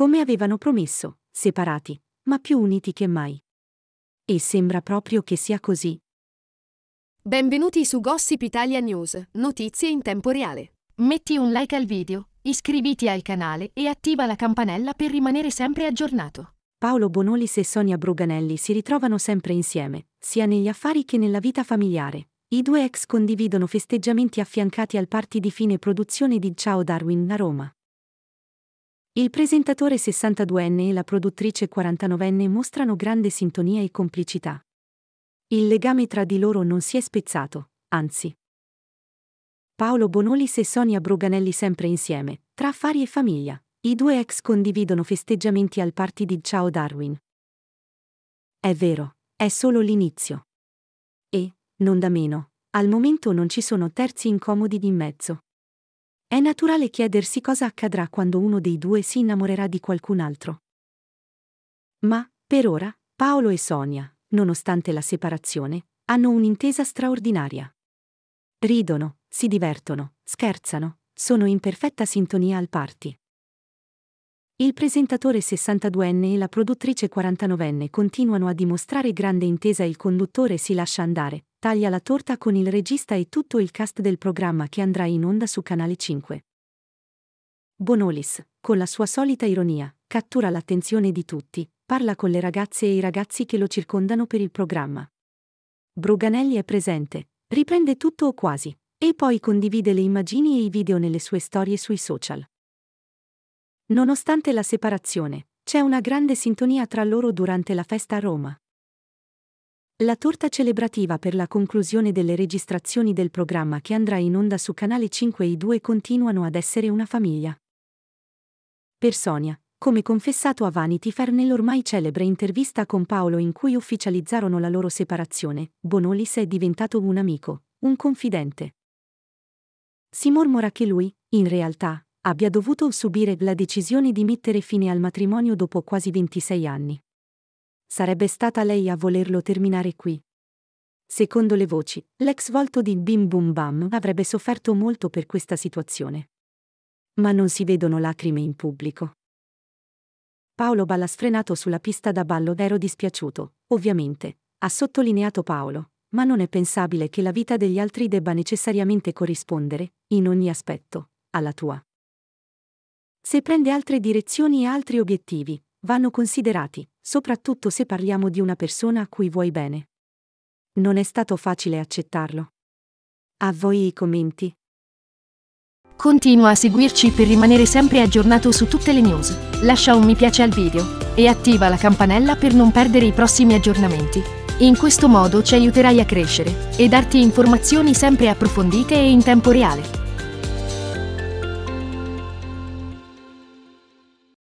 come avevano promesso, separati, ma più uniti che mai. E sembra proprio che sia così. Benvenuti su Gossip Italia News, notizie in tempo reale. Metti un like al video, iscriviti al canale e attiva la campanella per rimanere sempre aggiornato. Paolo Bonolis e Sonia Bruganelli si ritrovano sempre insieme, sia negli affari che nella vita familiare. I due ex condividono festeggiamenti affiancati al party di fine produzione di Ciao Darwin a Roma. Il presentatore 62enne e la produttrice 49enne mostrano grande sintonia e complicità. Il legame tra di loro non si è spezzato, anzi. Paolo Bonolis e Sonia Bruganelli sempre insieme, tra affari e famiglia, i due ex condividono festeggiamenti al party di Ciao Darwin. È vero, è solo l'inizio. E, non da meno, al momento non ci sono terzi incomodi in mezzo. È naturale chiedersi cosa accadrà quando uno dei due si innamorerà di qualcun altro. Ma, per ora, Paolo e Sonia, nonostante la separazione, hanno un'intesa straordinaria. Ridono, si divertono, scherzano, sono in perfetta sintonia al party. Il presentatore 62enne e la produttrice 49enne continuano a dimostrare grande intesa e il conduttore si lascia andare, Taglia la torta con il regista e tutto il cast del programma che andrà in onda su Canale 5. Bonolis, con la sua solita ironia, cattura l'attenzione di tutti, parla con le ragazze e i ragazzi che lo circondano per il programma. Bruganelli è presente, riprende tutto o quasi, e poi condivide le immagini e i video nelle sue storie sui social. Nonostante la separazione, c'è una grande sintonia tra loro durante la festa a Roma. La torta celebrativa per la conclusione delle registrazioni del programma che andrà in onda su Canale 5 i due continuano ad essere una famiglia. Per Sonia, come confessato a Vanity Fair nell'ormai celebre intervista con Paolo in cui ufficializzarono la loro separazione, Bonolis è diventato un amico, un confidente. Si mormora che lui, in realtà, abbia dovuto subire la decisione di mettere fine al matrimonio dopo quasi 26 anni sarebbe stata lei a volerlo terminare qui. Secondo le voci, l'ex volto di Bim Bum Bam avrebbe sofferto molto per questa situazione. Ma non si vedono lacrime in pubblico. Paolo Balla sfrenato sulla pista da ballo ero dispiaciuto, ovviamente, ha sottolineato Paolo, ma non è pensabile che la vita degli altri debba necessariamente corrispondere, in ogni aspetto, alla tua. Se prende altre direzioni e altri obiettivi, vanno considerati, soprattutto se parliamo di una persona a cui vuoi bene. Non è stato facile accettarlo. A voi i commenti. Continua a seguirci per rimanere sempre aggiornato su tutte le news. Lascia un mi piace al video e attiva la campanella per non perdere i prossimi aggiornamenti. In questo modo ci aiuterai a crescere e darti informazioni sempre approfondite e in tempo reale.